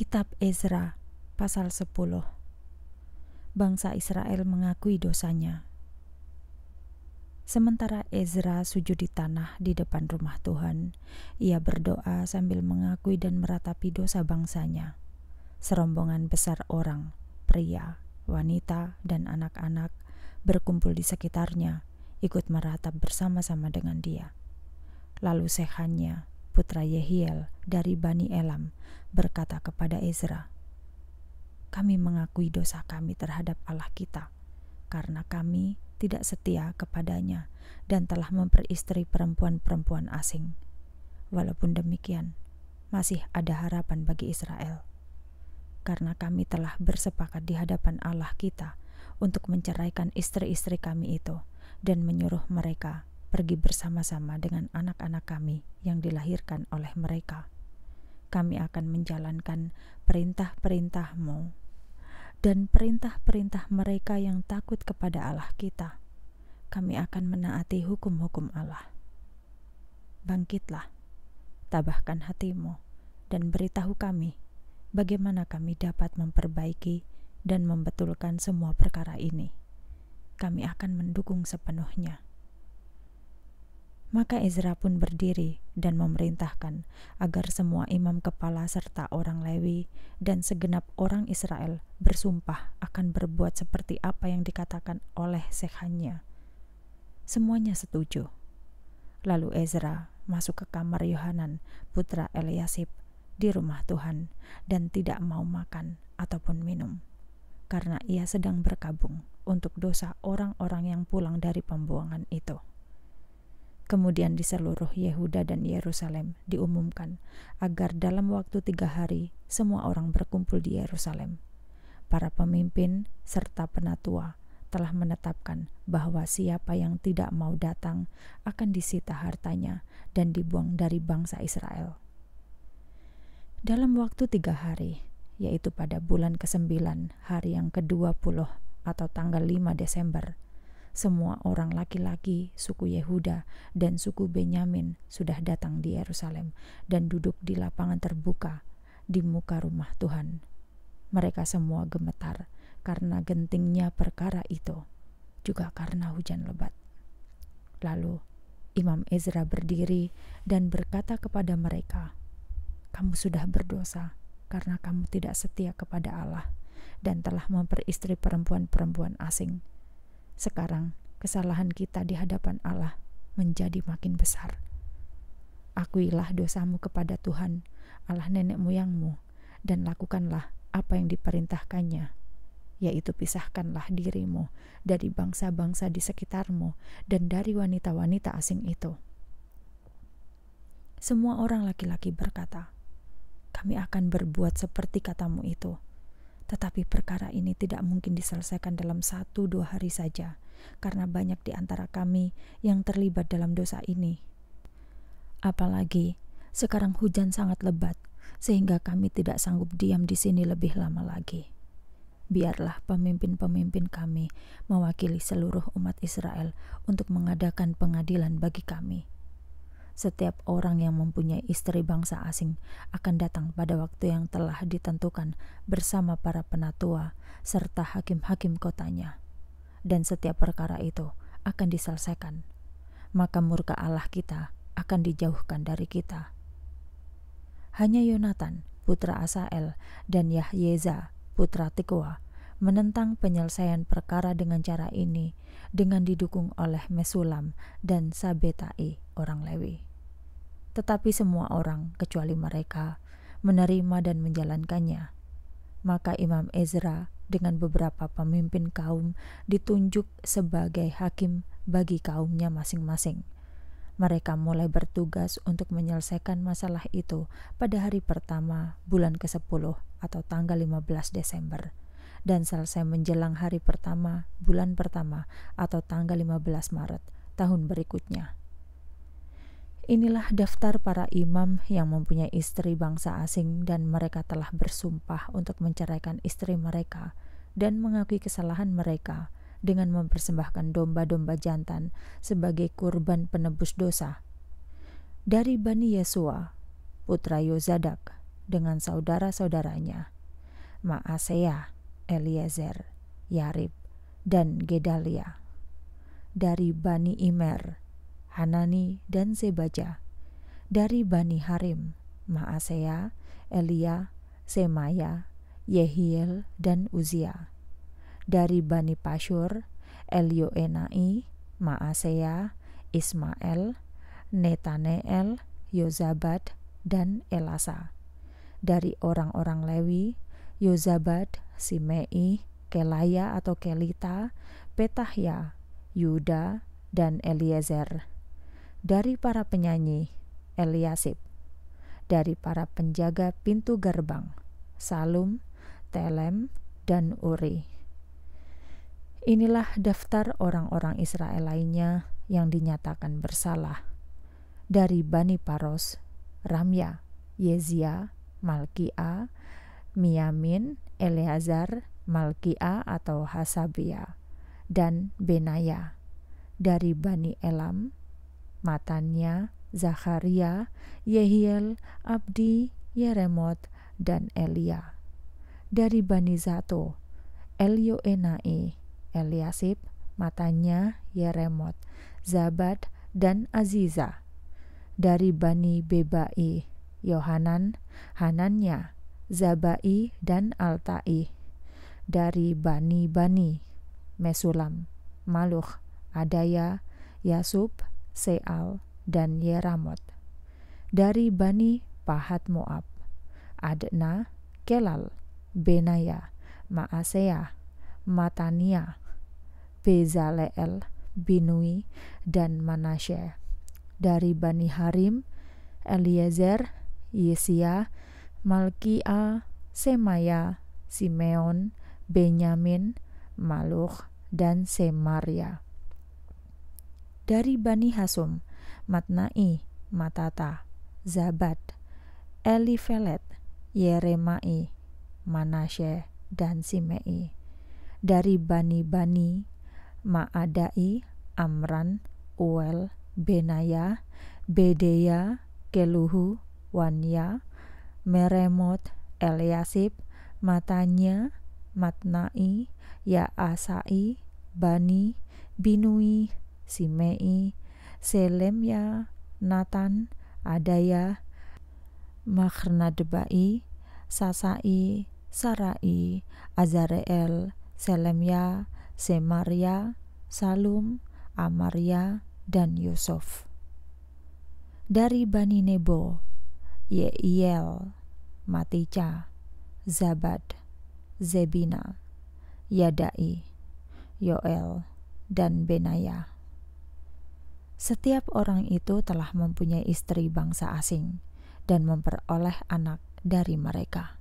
Kitab Ezra pasal 10 Bangsa Israel mengakui dosanya. Sementara Ezra sujud di tanah di depan rumah Tuhan, ia berdoa sambil mengakui dan meratapi dosa bangsanya. Serombongan besar orang, pria, wanita, dan anak-anak berkumpul di sekitarnya, ikut meratap bersama-sama dengan dia. Lalu Sehanya, putra Yehiel dari Bani Elam, berkata kepada Ezra, "Kami mengakui dosa kami terhadap Allah kita, karena kami tidak setia kepadanya dan telah memperistri perempuan-perempuan asing. Walaupun demikian, masih ada harapan bagi Israel, karena kami telah bersepakat di hadapan Allah kita untuk menceraikan istri-istri kami itu dan menyuruh mereka pergi bersama-sama dengan anak-anak kami yang dilahirkan oleh mereka. Kami akan menjalankan perintah perintahmu dan perintah-perintah mereka yang takut kepada Allah kita. Kami akan menaati hukum-hukum Allah. Bangkitlah, tabahkan hatimu, dan beritahu kami bagaimana kami dapat memperbaiki dan membetulkan semua perkara ini. Kami akan mendukung sepenuhnya. Maka Ezra pun berdiri dan memerintahkan agar semua imam kepala serta orang Lewi dan segenap orang Israel bersumpah akan berbuat seperti apa yang dikatakan oleh sekhanya. Semuanya setuju. Lalu Ezra masuk ke kamar Yohanan, putra Eliasib, di rumah Tuhan dan tidak mau makan ataupun minum karena ia sedang berkabung untuk dosa orang-orang yang pulang dari pembuangan itu. Kemudian di seluruh Yehuda dan Yerusalem diumumkan agar dalam waktu tiga hari semua orang berkumpul di Yerusalem. Para pemimpin serta penatua telah menetapkan bahwa siapa yang tidak mau datang akan disita hartanya dan dibuang dari bangsa Israel. Dalam waktu tiga hari, yaitu pada bulan ke-9, hari yang ke-20 atau tanggal 5 Desember, semua orang laki-laki suku Yehuda dan suku Benyamin sudah datang di Yerusalem dan duduk di lapangan terbuka di muka rumah Tuhan. Mereka semua gemetar karena gentingnya perkara itu, juga karena hujan lebat. Lalu Imam Ezra berdiri dan berkata kepada mereka, "Kamu sudah berdosa karena kamu tidak setia kepada Allah dan telah memperistri perempuan-perempuan asing." Sekarang kesalahan kita di hadapan Allah menjadi makin besar. Akuilah dosamu kepada Tuhan, Allah nenek moyangmu, dan lakukanlah apa yang diperintahkannya, yaitu pisahkanlah dirimu dari bangsa-bangsa di sekitarmu dan dari wanita-wanita asing itu. Semua orang laki-laki berkata, "Kami akan berbuat seperti katamu itu." Tetapi perkara ini tidak mungkin diselesaikan dalam satu dua hari saja, karena banyak di antara kami yang terlibat dalam dosa ini. Apalagi sekarang hujan sangat lebat, sehingga kami tidak sanggup diam di sini lebih lama lagi. Biarlah pemimpin-pemimpin kami mewakili seluruh umat Israel untuk mengadakan pengadilan bagi kami.' setiap orang yang mempunyai istri bangsa asing akan datang pada waktu yang telah ditentukan bersama para penatua serta hakim-hakim kotanya, dan setiap perkara itu akan diselesaikan. Maka murka Allah kita akan dijauhkan dari kita. Hanya Yonatan, putra Asael, dan Yahyeza, putra Tikwa, menentang penyelesaian perkara dengan cara ini, dengan didukung oleh Mesulam dan Sabetai orang Lewi. Tetapi semua orang, kecuali mereka, menerima dan menjalankannya. Maka Imam Ezra dengan beberapa pemimpin kaum ditunjuk sebagai hakim bagi kaumnya masing-masing. Mereka mulai bertugas untuk menyelesaikan masalah itu pada hari pertama bulan ke-10 atau tanggal 15 Desember dan selesai menjelang hari pertama bulan pertama atau tanggal 15 Maret tahun berikutnya. Inilah daftar para imam yang mempunyai istri bangsa asing dan mereka telah bersumpah untuk menceraikan istri mereka dan mengakui kesalahan mereka dengan mempersembahkan domba-domba jantan sebagai kurban penebus dosa. Dari Bani Yesua, putra Yozadak, dengan saudara-saudaranya, Maasea, Eliezer, Yarib, dan Gedalia. Dari Bani Imer, Hanani, dan Zebaja. Dari Bani Harim, Maasea, Elia, Semaya, Yehiel, dan Uzia. Dari Bani Pashur, Elioenai, Maasea, Ismael, Netaneel, Yozabad, dan Elasa. Dari orang-orang Lewi, Yozabad, Simei, Kelaya atau Kelita, Petahya, Yuda, dan Eliezer dari para penyanyi Eliasib, dari para penjaga pintu gerbang Salum, Telem, dan Uri. Inilah daftar orang-orang Israel lainnya yang dinyatakan bersalah dari Bani Paros, Ramya, Yezia, Malkia, Miyamin, Eleazar, Malkia atau Hasabia, dan Benaya dari Bani Elam, Matanya, Zakaria, Yehiel, Abdi, Yeremot, dan Elia. Dari Bani Zato, Elioenae, Eliasib, Matanya, Yeremot, Zabad, dan Aziza. Dari Bani Bebai, Yohanan, Hanannya, Zabai, dan Altai. Dari Bani Bani, Mesulam, Maluk, Adaya, Yasub, Seal, dan Yeramot. Dari Bani Pahat Moab, Adna, Kelal, Benaya, Maasea, Matania, Bezaleel, Binui, dan Manasye. Dari Bani Harim, Eliezer, Yesia, Malkia, Semaya, Simeon, Benyamin, Maluch, dan Semaria dari Bani Hasum, Matnai, Matata, Zabad, Elifelet, Yeremai, Manashe, dan Simei. Dari Bani-Bani, Ma'adai, Amran, Uel, Benaya, Bedeya, Keluhu, Wanya, Meremot, Eliasib, Matanya, Matnai, Yaasai, Bani, Binui, Simei, Selemya, Nathan, Adaya, Makhrnadebai, Sasai, Sarai, Azareel, Selemya, Semaria, Salum, Amaria, dan Yusuf. Dari Bani Nebo, Yeiel, Matica, Zabad, Zebina, Yadai, Yoel, dan Benaya. Setiap orang itu telah mempunyai istri bangsa asing dan memperoleh anak dari mereka.